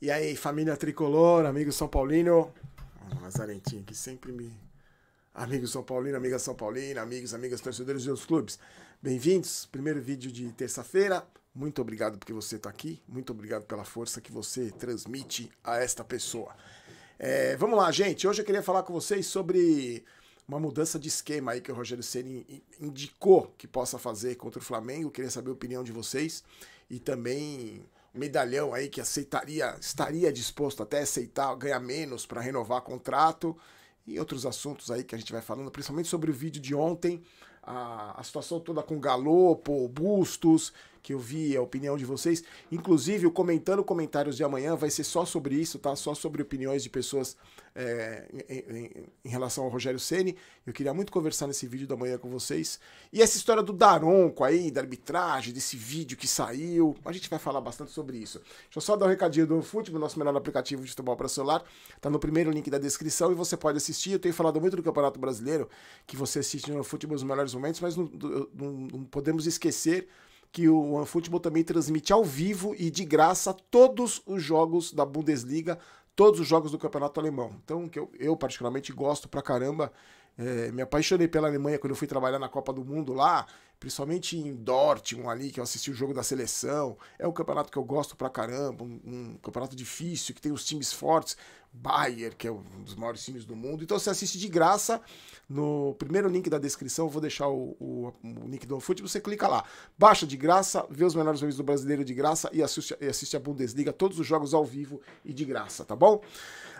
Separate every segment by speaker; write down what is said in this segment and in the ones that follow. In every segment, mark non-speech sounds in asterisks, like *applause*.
Speaker 1: E aí, família tricolor, amigo São Paulino. Oh, Nazarentinho que sempre me. Amigo São Paulino, amiga São Paulina, amigos, amigas, torcedores dos clubes. Bem-vindos. Primeiro vídeo de terça-feira. Muito obrigado porque você está aqui. Muito obrigado pela força que você transmite a esta pessoa. É, vamos lá, gente. Hoje eu queria falar com vocês sobre uma mudança de esquema aí que o Rogério Ceni indicou que possa fazer contra o Flamengo. Eu queria saber a opinião de vocês e também um medalhão aí que aceitaria, estaria disposto até aceitar ganhar menos para renovar contrato e outros assuntos aí que a gente vai falando, principalmente sobre o vídeo de ontem, a, a situação toda com Galopo, Bustos que eu vi a opinião de vocês. Inclusive, o comentando comentários de amanhã vai ser só sobre isso, tá? Só sobre opiniões de pessoas é, em, em, em, relação ao Rogério Ceni. Eu queria muito conversar nesse vídeo da manhã com vocês. E essa história do Daronco aí, da arbitragem, desse vídeo que saiu, a gente vai falar bastante sobre isso. Deixa eu só dar um recadinho do futebol, nosso melhor aplicativo de futebol para celular. Tá no primeiro link da descrição e você pode assistir. Eu tenho falado muito do Campeonato Brasileiro, que você assiste no futebol nos melhores momentos, mas não, não, não podemos esquecer que o OneFootball também transmite ao vivo e de graça todos os jogos da Bundesliga, todos os jogos do Campeonato Alemão. Então, que eu, eu particularmente gosto pra caramba. É, me apaixonei pela Alemanha quando eu fui trabalhar na Copa do Mundo lá, principalmente em Dortmund ali, que eu assisti o jogo da seleção. É um campeonato que eu gosto pra caramba, um, um campeonato difícil, que tem os times fortes. Bayern, que é um dos maiores times do mundo. Então você assiste de graça. No primeiro link da descrição, eu vou deixar o, o, o link do Futebol Você clica lá, baixa de graça, vê os melhores jogos do brasileiro de graça e assiste, e assiste a Bundesliga, todos os jogos ao vivo e de graça, tá bom?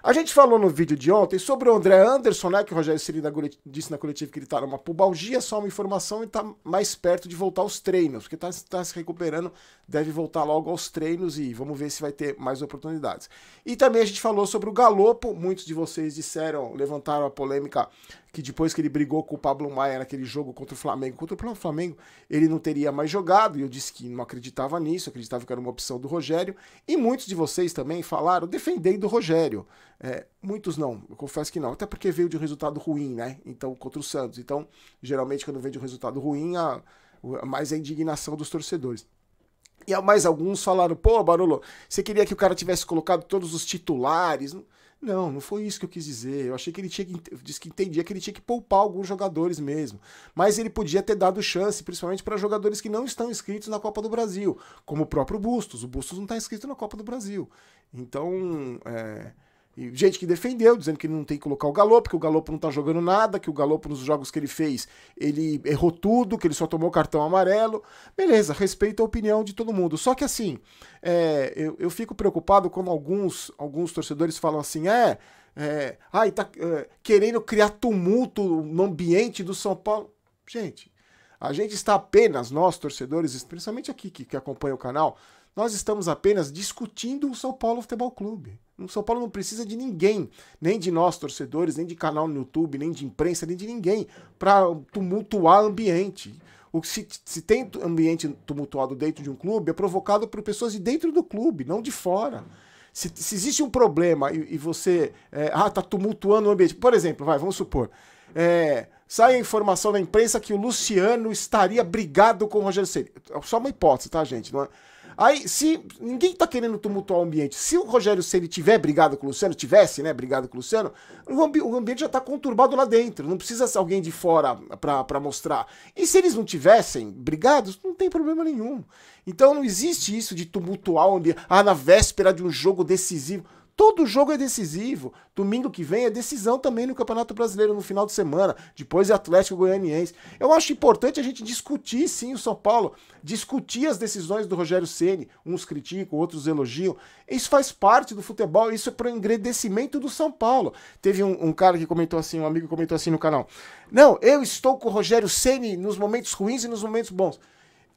Speaker 1: A gente falou no vídeo de ontem sobre o André Anderson, né? Que o Rogério Cirina disse na coletiva que ele tá numa pubalgia, só uma informação, e tá mais perto de voltar aos treinos, porque tá, tá se recuperando, deve voltar logo aos treinos e vamos ver se vai ter mais oportunidades. E também a gente falou sobre o Galopo, muitos de vocês disseram, levantaram a polêmica que depois que ele brigou com o Pablo Maia naquele jogo contra o Flamengo, contra o próprio Flamengo, ele não teria mais jogado, e eu disse que não acreditava nisso, acreditava que era uma opção do Rogério, e muitos de vocês também falaram, defendendo o Rogério. É, muitos não, eu confesso que não, até porque veio de um resultado ruim, né? Então, contra o Santos. Então, geralmente, quando vem de um resultado ruim, a, a mais a indignação dos torcedores. E mais alguns falaram, pô, Barolo, você queria que o cara tivesse colocado todos os titulares. Não? Não, não foi isso que eu quis dizer. Eu achei que ele tinha que. Disse que entendia que ele tinha que poupar alguns jogadores mesmo. Mas ele podia ter dado chance, principalmente para jogadores que não estão inscritos na Copa do Brasil, como o próprio Bustos. O Bustos não está inscrito na Copa do Brasil. Então. É gente que defendeu, dizendo que ele não tem que colocar o Galopo, que o Galopo não tá jogando nada, que o Galopo nos jogos que ele fez, ele errou tudo, que ele só tomou cartão amarelo. Beleza, respeito a opinião de todo mundo. Só que assim, é, eu, eu fico preocupado quando alguns, alguns torcedores falam assim, é, é ai, tá é, querendo criar tumulto no ambiente do São Paulo. Gente, a gente está apenas, nós torcedores, principalmente aqui que, que acompanha o canal, nós estamos apenas discutindo o São Paulo Futebol Clube. O São Paulo não precisa de ninguém, nem de nós torcedores, nem de canal no YouTube, nem de imprensa, nem de ninguém, para tumultuar o ambiente. O se, se tem ambiente tumultuado dentro de um clube, é provocado por pessoas de dentro do clube, não de fora. Se, se existe um problema e, e você é, ah tá tumultuando o ambiente, por exemplo, vai, vamos supor, é, sai a informação na imprensa que o Luciano estaria brigado com o Rogério Ceni. É só uma hipótese, tá gente? Não é Aí, se ninguém tá querendo tumultuar o ambiente, se o Rogério Ceni tiver brigado com o Luciano, tivesse, né, brigado com o Luciano, o, ambi o ambiente já tá conturbado lá dentro, não precisa ser alguém de fora para mostrar. E se eles não tivessem brigados, não tem problema nenhum. Então não existe isso de tumultuar o ambiente, ah, na véspera de um jogo decisivo. Todo jogo é decisivo. Domingo que vem é decisão também no Campeonato Brasileiro no final de semana. Depois é Atlético Goianiense. Eu acho importante a gente discutir, sim, o São Paulo, discutir as decisões do Rogério Ceni. Uns criticam, outros elogiam. Isso faz parte do futebol. Isso é para o engrandecimento do São Paulo. Teve um, um, cara que comentou assim, um amigo comentou assim no canal. Não, eu estou com o Rogério Ceni nos momentos ruins e nos momentos bons.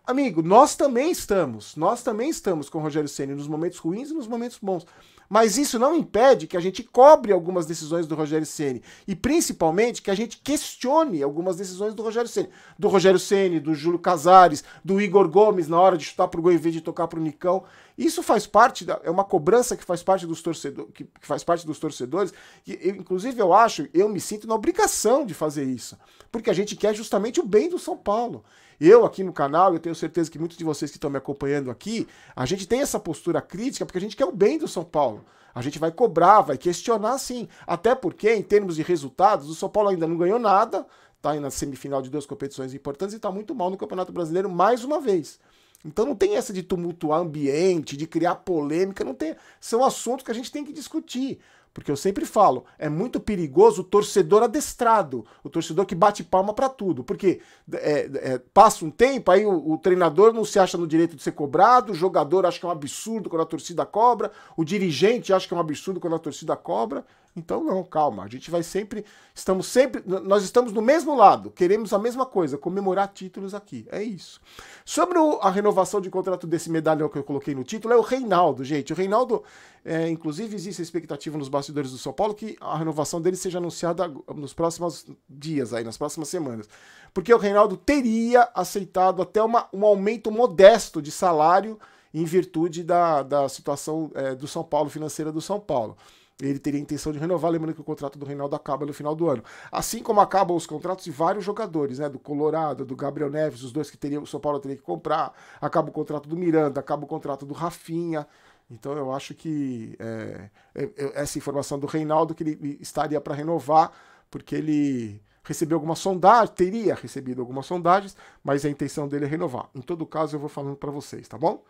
Speaker 1: Amigo, nós também estamos. Nós também estamos com o Rogério Ceni nos momentos ruins e nos momentos bons. Mas isso não impede que a gente cobre algumas decisões do Rogério Ceni e principalmente que a gente questione algumas decisões do Rogério Ceni, do Rogério Ceni, do Júlio Casares, do Igor Gomes na hora de chutar pro gol em vez de tocar pro Nicão. Isso faz parte da, é uma cobrança que faz parte dos torcedores, que, que, faz parte dos torcedores. E, eu, inclusive eu acho, eu me sinto na obrigação de fazer isso, porque a gente quer justamente o bem do São Paulo. Eu aqui no canal, eu tenho certeza que muitos de vocês que estão me acompanhando aqui, a gente tem essa postura crítica porque a gente quer o bem do São Paulo. A gente vai cobrar, vai questionar sim, até porque em termos de resultados, o São Paulo ainda não ganhou nada, está na semifinal de duas competições importantes e está muito mal no Campeonato Brasileiro mais uma vez. Então não tem essa de tumultuar ambiente, de criar polêmica, não tem. São assuntos que a gente tem que discutir. Porque eu sempre falo, é muito perigoso o torcedor adestrado, o torcedor que bate palma para tudo. Porque é, é, passa um tempo, aí o, o, treinador não se acha no direito de ser cobrado, o jogador acha que é um absurdo quando a torcida cobra, o dirigente acha que é um absurdo quando a torcida cobra. Então, não, calma, a gente vai sempre. Estamos sempre. Nós estamos no mesmo lado, queremos a mesma coisa, comemorar títulos aqui. É isso. Sobre o, a renovação de contrato desse medalhão que eu coloquei no título, é o Reinaldo, gente. O Reinaldo, é, inclusive, existe a expectativa nos bastidores do São Paulo que a renovação dele seja anunciada nos próximos dias, aí, nas próximas semanas. Porque o Reinaldo teria aceitado até uma, um aumento modesto de salário em virtude da, da situação é, do São Paulo, financeira do São Paulo. Ele teria a intenção de renovar, lembrando que o contrato do Reinaldo acaba no final do ano. Assim como acabam os contratos de vários jogadores, né? Do Colorado, do Gabriel Neves, os dois que teria, o São Paulo teria que comprar. Acaba o contrato do Miranda, acaba o contrato do Rafinha. Então eu acho que é, é, é, essa informação do Reinaldo que ele estaria para renovar, porque ele recebeu alguma sondagem, teria recebido algumas sondagens, mas a intenção dele é renovar. Em todo caso, eu vou falando para vocês, tá bom?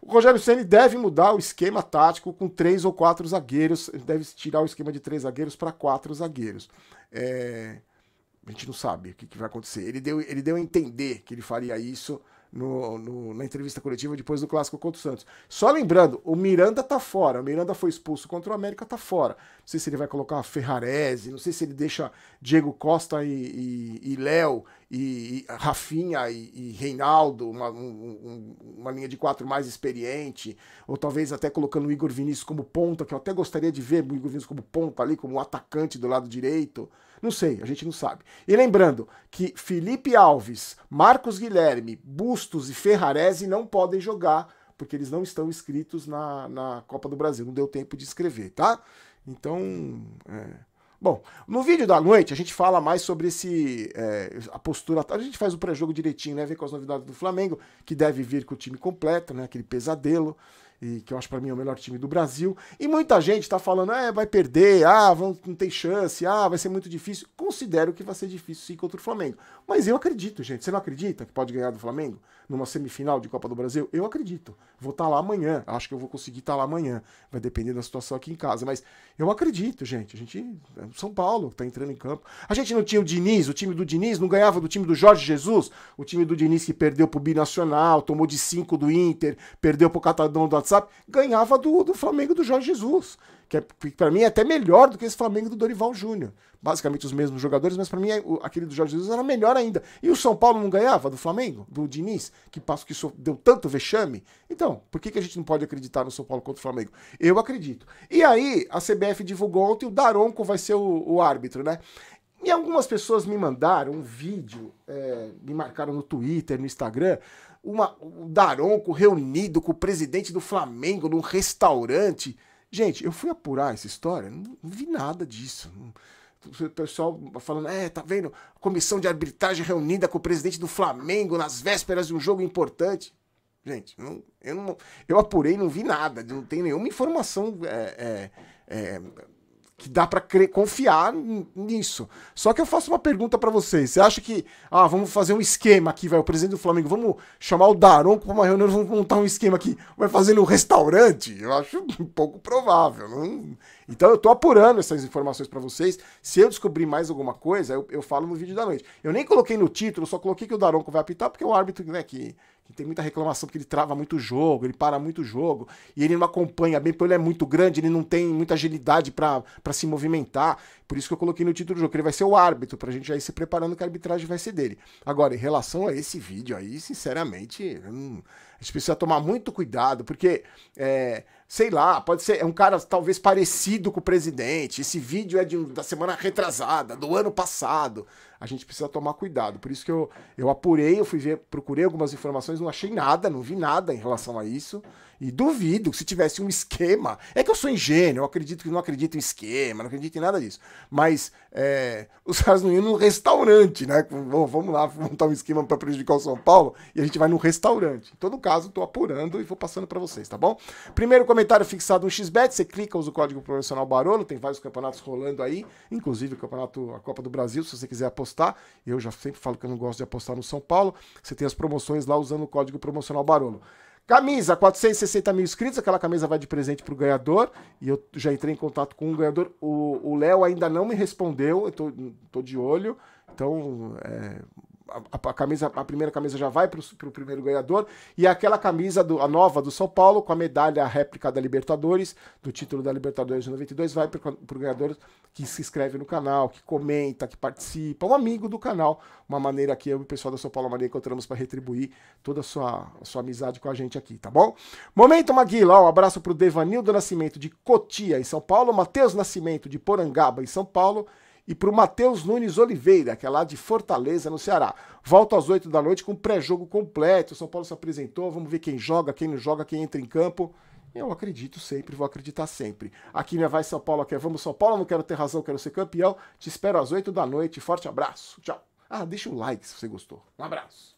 Speaker 1: O Rogério Ceni deve mudar o esquema tático com três ou quatro zagueiros, deve tirar o esquema de três zagueiros para quatro zagueiros. É... A gente não sabe o que, que vai acontecer. Ele deu, ele deu a entender que ele faria isso no, no, na entrevista coletiva depois do clássico contra o Santos. Só lembrando, o Miranda tá fora. O Miranda foi expulso contra o América, tá fora. Não sei se ele vai colocar a Ferrarese, não sei se ele deixa Diego Costa e, Léo, e, e, e Rafinha e, e Reinaldo, uma, um, uma linha de quatro mais experiente, ou talvez até colocando o Igor Vinícius como ponta, que eu até gostaria de ver o Igor Vinícius como ponta ali, como atacante do lado direito. Não sei, a gente não sabe. E lembrando que Felipe Alves, Marcos Guilherme, Bus Bustos e Ferrarese não podem jogar, porque eles não estão inscritos na, na Copa do Brasil. Não deu tempo de escrever, tá? Então. É... Bom, no vídeo da noite a gente fala mais sobre esse é, a postura. A gente faz o pré-jogo direitinho, né? Vem com as novidades do Flamengo, que deve vir com o time completo, né? Aquele pesadelo e que eu acho para mim é o melhor time do Brasil. E muita gente está falando, é, vai perder, ah, vão, não tem chance, ah, vai ser muito difícil. Considero que vai ser difícil sim contra o Flamengo. Mas eu acredito, gente. Você não acredita que pode ganhar do Flamengo numa semifinal de Copa do Brasil? Eu acredito. Vou estar tá lá amanhã. Acho que eu vou conseguir estar tá lá amanhã. Vai depender da situação aqui em casa. Mas eu acredito, gente. A gente. É São Paulo está entrando em campo. A gente não tinha o Diniz, o time do Diniz não ganhava do time do Jorge Jesus, o time do Diniz que perdeu pro Binacional, tomou de 5 do Inter, perdeu pro Catadão do WhatsApp WhatsApp, ganhava do, do Flamengo do Jorge Jesus, que é, para mim é até melhor do que esse Flamengo do Dorival Júnior. Basicamente os mesmos jogadores, mas para mim é, aquele do Jorge Jesus era melhor ainda. E o São Paulo não ganhava do Flamengo, do Diniz, que passo que deu tanto vexame? Então, por que, que a gente não pode acreditar no São Paulo contra o Flamengo? Eu acredito. E aí, a CBF divulgou ontem, o Daronco vai ser o, o árbitro, né? E algumas pessoas me mandaram um vídeo, é, me marcaram no Twitter, no Instagram, uma, o Daronco reunido com o presidente do Flamengo num restaurante. Gente, eu fui apurar essa história, não, não vi nada disso. O pessoal falando, é, tá vendo? comissão de arbitragem reunida com o presidente do Flamengo nas vésperas de um jogo importante. Gente, não, eu, não, eu apurei, não vi nada, não tem nenhuma informação é, é, é que dá para confiar nisso. Só que eu faço uma pergunta para vocês. Você acha que, ah, vamos fazer um esquema aqui, vai, o presidente do Flamengo, vamos chamar o Daronco para uma reunião, vamos montar um esquema aqui, vai fazer no restaurante? Eu acho *laughs* um pouco provável. Não... Então eu tô apurando essas informações para vocês. Se eu descobrir mais alguma coisa, eu, eu, falo no vídeo da noite. Eu nem coloquei no título, só coloquei que o Daronco vai apitar, porque é o árbitro né, que que tem muita reclamação porque ele trava muito o jogo, ele para muito o jogo, e ele não acompanha bem, porque ele é muito grande, ele não tem muita agilidade para se movimentar. Por isso que eu coloquei no título do jogo, que ele vai ser o árbitro, pra gente já ir se preparando que a arbitragem vai ser dele. Agora, em relação a esse vídeo aí, sinceramente, hum, a gente precisa tomar muito cuidado, porque. É, sei lá, pode ser é um cara talvez parecido com o presidente. Esse vídeo é de, da semana retrasada, do ano passado a gente precisa tomar cuidado. Por isso que eu, eu apurei, eu fui ver, procurei algumas informações, não achei nada, não vi nada em relação a isso. E duvido que se tivesse um esquema. É que eu sou ingênuo, eu acredito que não acredito em esquema, não acredito em nada disso. Mas é, *laughs* os caras não iam num restaurante, né? Bom, vamos lá montar um esquema para prejudicar o São Paulo e a gente vai num restaurante. Em todo caso, estou apurando e vou passando para vocês, tá bom? Primeiro comentário fixado no XBET, você clica, usa o código profissional Barolo, tem vários campeonatos rolando aí, inclusive o campeonato, a Copa do Brasil, se você quiser apostar. Eu já sempre falo que eu não gosto de apostar no São Paulo. Você tem as promoções lá usando o código promocional Barolo. Camisa, 460 mil inscritos, aquela camisa vai de presente para o ganhador. E eu já entrei em contato com o ganhador. O Léo ainda não me respondeu, eu tô, tô de olho. Então, é, a, a, camisa, a primeira camisa já vai para o primeiro ganhador, e aquela camisa do, a nova do São Paulo, com a medalha réplica da Libertadores, do título da Libertadores de 92, vai para o ganhador que se inscreve no canal, que comenta, que participa, um amigo do canal, uma maneira que eu e o pessoal da São Paulo Maria encontramos para retribuir toda a sua, a sua amizade com a gente aqui, tá bom? Momento Maguila, um abraço para o Devanil do Nascimento de Cotia, em São Paulo, Matheus Nascimento de Porangaba, em São Paulo, e para o Matheus Nunes Oliveira, que é lá de Fortaleza, no Ceará. Volto às 8 da noite com o pré-jogo completo. O São Paulo se apresentou, vamos ver quem joga, quem não joga, quem entra em campo. Eu acredito sempre, vou acreditar sempre. Aqui minha Vai São Paulo, aqui é Vamos São Paulo, não quero ter razão, quero ser campeão. Te espero às 8 da noite. Forte abraço. Tchau. Ah, deixa um like se você gostou. Um abraço.